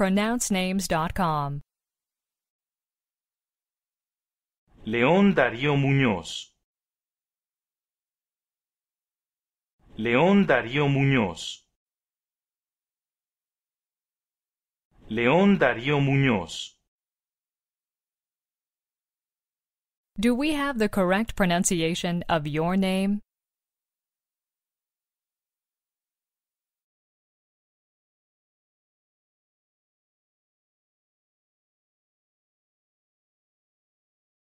pronouncenames.com. León Darío Muñoz. León Darío Muñoz. León Darío Muñoz. Do we have the correct pronunciation of your name?